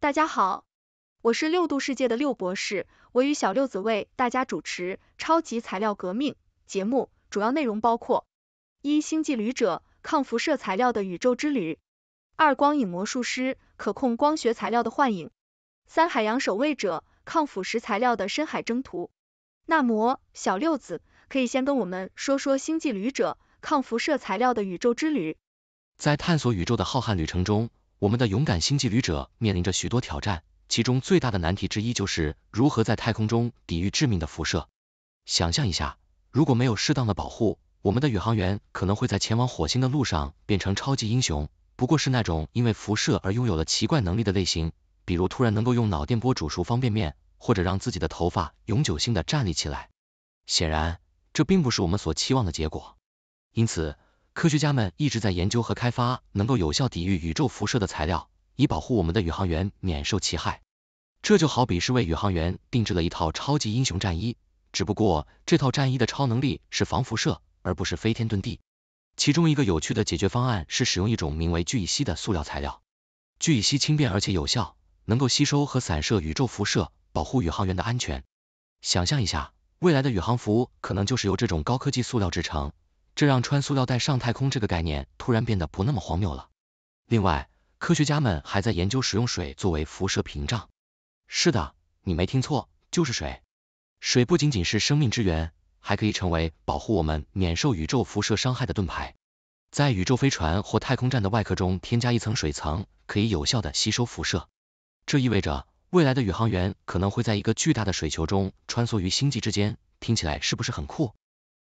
大家好，我是六度世界的六博士，我与小六子为大家主持《超级材料革命》节目，主要内容包括：一、星际旅者抗辐射材料的宇宙之旅；二、光影魔术师可控光学材料的幻影；三、海洋守卫者抗腐蚀材料的深海征途。那么，小六子可以先跟我们说说星际旅者抗辐射材料的宇宙之旅。在探索宇宙的浩瀚旅程中。我们的勇敢星际旅者面临着许多挑战，其中最大的难题之一就是如何在太空中抵御致命的辐射。想象一下，如果没有适当的保护，我们的宇航员可能会在前往火星的路上变成超级英雄，不过是那种因为辐射而拥有了奇怪能力的类型，比如突然能够用脑电波煮熟方便面，或者让自己的头发永久性的站立起来。显然，这并不是我们所期望的结果。因此，科学家们一直在研究和开发能够有效抵御宇宙辐射的材料，以保护我们的宇航员免受其害。这就好比是为宇航员定制了一套超级英雄战衣，只不过这套战衣的超能力是防辐射，而不是飞天遁地。其中一个有趣的解决方案是使用一种名为聚乙烯的塑料材料。聚乙烯轻便而且有效，能够吸收和散射宇宙辐射，保护宇航员的安全。想象一下，未来的宇航服可能就是由这种高科技塑料制成。这让穿塑料袋上太空这个概念突然变得不那么荒谬了。另外，科学家们还在研究使用水作为辐射屏障。是的，你没听错，就是水。水不仅仅是生命之源，还可以成为保护我们免受宇宙辐射伤害的盾牌。在宇宙飞船或太空站的外壳中添加一层水层，可以有效的吸收辐射。这意味着，未来的宇航员可能会在一个巨大的水球中穿梭于星际之间。听起来是不是很酷？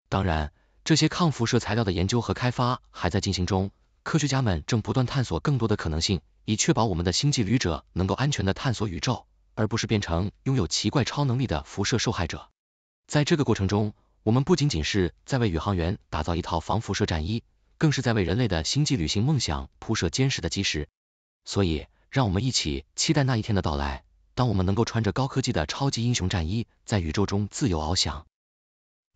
当然。这些抗辐射材料的研究和开发还在进行中，科学家们正不断探索更多的可能性，以确保我们的星际旅者能够安全的探索宇宙，而不是变成拥有奇怪超能力的辐射受害者。在这个过程中，我们不仅仅是在为宇航员打造一套防辐射战衣，更是在为人类的星际旅行梦想铺设坚实的基石。所以，让我们一起期待那一天的到来，当我们能够穿着高科技的超级英雄战衣，在宇宙中自由翱翔。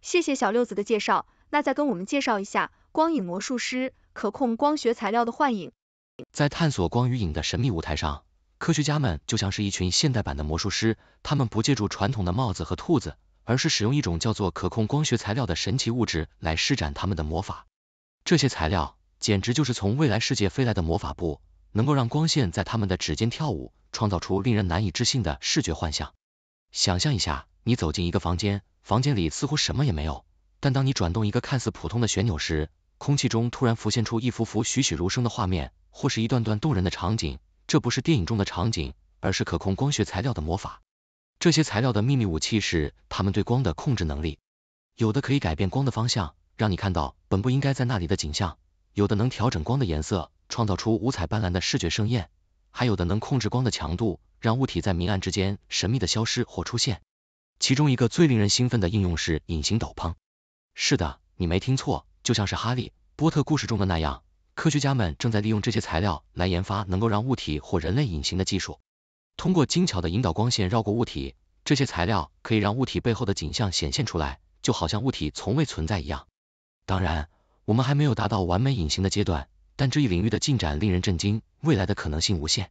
谢谢小六子的介绍。那再跟我们介绍一下光影魔术师可控光学材料的幻影。在探索光与影的神秘舞台上，科学家们就像是一群现代版的魔术师，他们不借助传统的帽子和兔子，而是使用一种叫做可控光学材料的神奇物质来施展他们的魔法。这些材料简直就是从未来世界飞来的魔法布，能够让光线在他们的指尖跳舞，创造出令人难以置信的视觉幻象。想象一下，你走进一个房间，房间里似乎什么也没有。但当你转动一个看似普通的旋钮时，空气中突然浮现出一幅幅栩栩如生的画面，或是一段段动人的场景。这不是电影中的场景，而是可控光学材料的魔法。这些材料的秘密武器是它们对光的控制能力。有的可以改变光的方向，让你看到本不应该在那里的景象；有的能调整光的颜色，创造出五彩斑斓的视觉盛宴；还有的能控制光的强度，让物体在明暗之间神秘的消失或出现。其中一个最令人兴奋的应用是隐形斗篷。是的，你没听错，就像是哈利波特故事中的那样，科学家们正在利用这些材料来研发能够让物体或人类隐形的技术。通过精巧的引导光线绕过物体，这些材料可以让物体背后的景象显现出来，就好像物体从未存在一样。当然，我们还没有达到完美隐形的阶段，但这一领域的进展令人震惊，未来的可能性无限。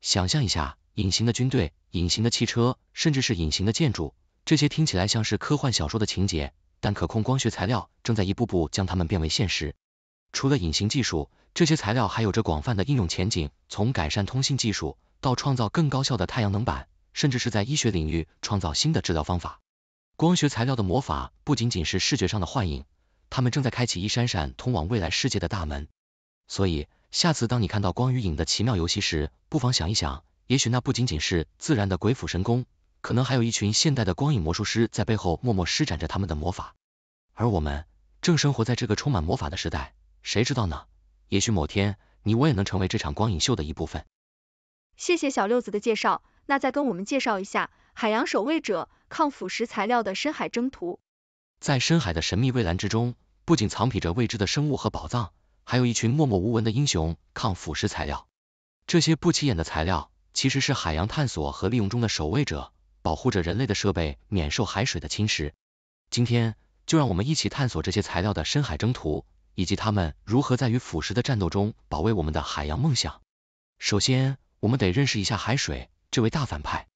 想象一下，隐形的军队、隐形的汽车，甚至是隐形的建筑，这些听起来像是科幻小说的情节。但可控光学材料正在一步步将它们变为现实。除了隐形技术，这些材料还有着广泛的应用前景，从改善通信技术，到创造更高效的太阳能板，甚至是在医学领域创造新的治疗方法。光学材料的魔法不仅仅是视觉上的幻影，它们正在开启一扇扇通往未来世界的大门。所以，下次当你看到光与影的奇妙游戏时，不妨想一想，也许那不仅仅是自然的鬼斧神工。可能还有一群现代的光影魔术师在背后默默施展着他们的魔法，而我们正生活在这个充满魔法的时代，谁知道呢？也许某天你我也能成为这场光影秀的一部分。谢谢小六子的介绍，那再跟我们介绍一下海洋守卫者抗腐蚀材料的深海征途。在深海的神秘蔚蓝之中，不仅藏匿着未知的生物和宝藏，还有一群默默无闻的英雄——抗腐蚀材料。这些不起眼的材料，其实是海洋探索和利用中的守卫者。保护着人类的设备免受海水的侵蚀。今天，就让我们一起探索这些材料的深海征途，以及它们如何在与腐蚀的战斗中保卫我们的海洋梦想。首先，我们得认识一下海水这位大反派。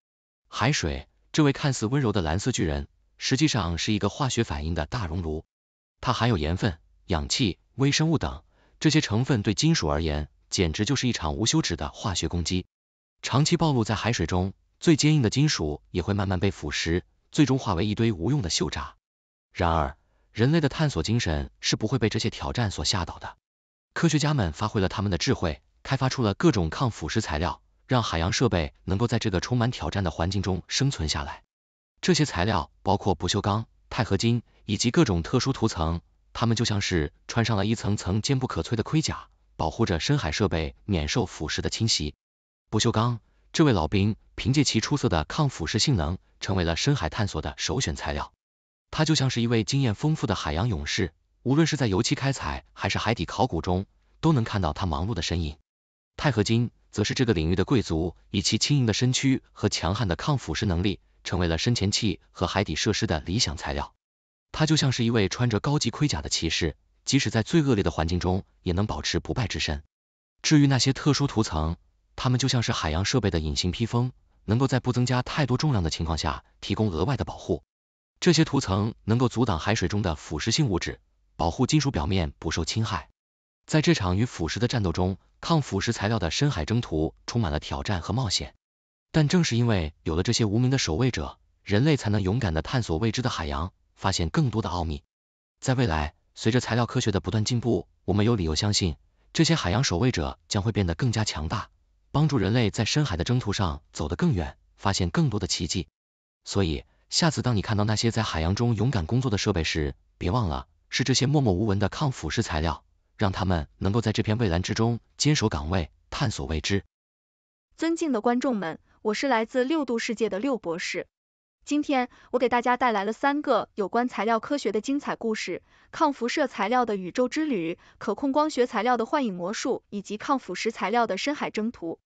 海水这位看似温柔的蓝色巨人，实际上是一个化学反应的大熔炉。它含有盐分、氧气、微生物等，这些成分对金属而言，简直就是一场无休止的化学攻击。长期暴露在海水中。最坚硬的金属也会慢慢被腐蚀，最终化为一堆无用的锈渣。然而，人类的探索精神是不会被这些挑战所吓倒的。科学家们发挥了他们的智慧，开发出了各种抗腐蚀材料，让海洋设备能够在这个充满挑战的环境中生存下来。这些材料包括不锈钢、钛合金以及各种特殊涂层，它们就像是穿上了一层层坚不可摧的盔甲，保护着深海设备免受腐蚀的侵袭。不锈钢。这位老兵凭借其出色的抗腐蚀性能，成为了深海探索的首选材料。他就像是一位经验丰富的海洋勇士，无论是在油气开采还是海底考古中，都能看到他忙碌的身影。钛合金则是这个领域的贵族，以其轻盈的身躯和强悍的抗腐蚀能力，成为了深潜器和海底设施的理想材料。他就像是一位穿着高级盔甲的骑士，即使在最恶劣的环境中，也能保持不败之身。至于那些特殊涂层，它们就像是海洋设备的隐形披风，能够在不增加太多重量的情况下提供额外的保护。这些涂层能够阻挡海水中的腐蚀性物质，保护金属表面不受侵害。在这场与腐蚀的战斗中，抗腐蚀材料的深海征途充满了挑战和冒险。但正是因为有了这些无名的守卫者，人类才能勇敢的探索未知的海洋，发现更多的奥秘。在未来，随着材料科学的不断进步，我们有理由相信，这些海洋守卫者将会变得更加强大。帮助人类在深海的征途上走得更远，发现更多的奇迹。所以，下次当你看到那些在海洋中勇敢工作的设备时，别忘了，是这些默默无闻的抗腐蚀材料，让他们能够在这片蔚蓝之中坚守岗位，探索未知。尊敬的观众们，我是来自六度世界的六博士。今天我给大家带来了三个有关材料科学的精彩故事：抗辐射材料的宇宙之旅，可控光学材料的幻影魔术，以及抗腐蚀材料的深海征途。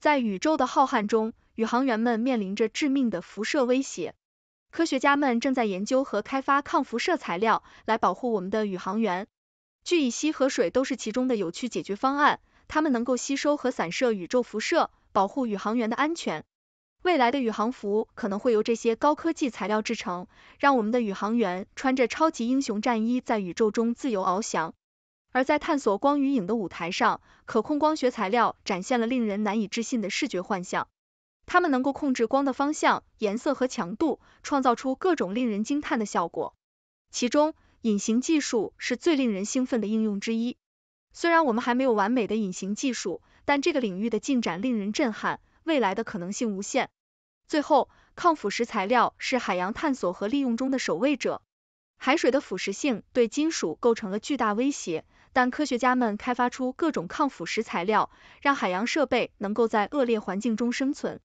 在宇宙的浩瀚中，宇航员们面临着致命的辐射威胁。科学家们正在研究和开发抗辐射材料，来保护我们的宇航员。聚乙烯和水都是其中的有趣解决方案，它们能够吸收和散射宇宙辐射，保护宇航员的安全。未来的宇航服可能会由这些高科技材料制成，让我们的宇航员穿着超级英雄战衣，在宇宙中自由翱翔。而在探索光与影的舞台上，可控光学材料展现了令人难以置信的视觉幻象。它们能够控制光的方向、颜色和强度，创造出各种令人惊叹的效果。其中，隐形技术是最令人兴奋的应用之一。虽然我们还没有完美的隐形技术，但这个领域的进展令人震撼，未来的可能性无限。最后，抗腐蚀材料是海洋探索和利用中的守卫者。海水的腐蚀性对金属构成了巨大威胁。但科学家们开发出各种抗腐蚀材料，让海洋设备能够在恶劣环境中生存。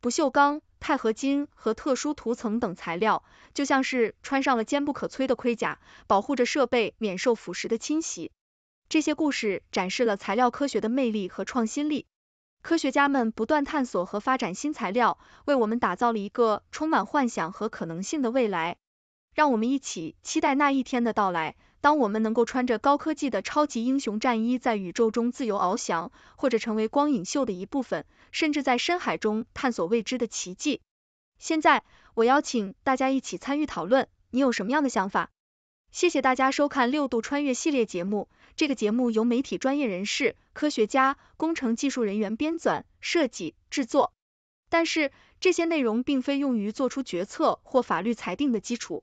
不锈钢、钛合金和特殊涂层等材料，就像是穿上了坚不可摧的盔甲，保护着设备免受腐蚀的侵袭。这些故事展示了材料科学的魅力和创新力。科学家们不断探索和发展新材料，为我们打造了一个充满幻想和可能性的未来。让我们一起期待那一天的到来。当我们能够穿着高科技的超级英雄战衣在宇宙中自由翱翔，或者成为光影秀的一部分，甚至在深海中探索未知的奇迹。现在，我邀请大家一起参与讨论，你有什么样的想法？谢谢大家收看六度穿越系列节目。这个节目由媒体专业人士、科学家、工程技术人员编纂、设计、制作，但是这些内容并非用于做出决策或法律裁定的基础。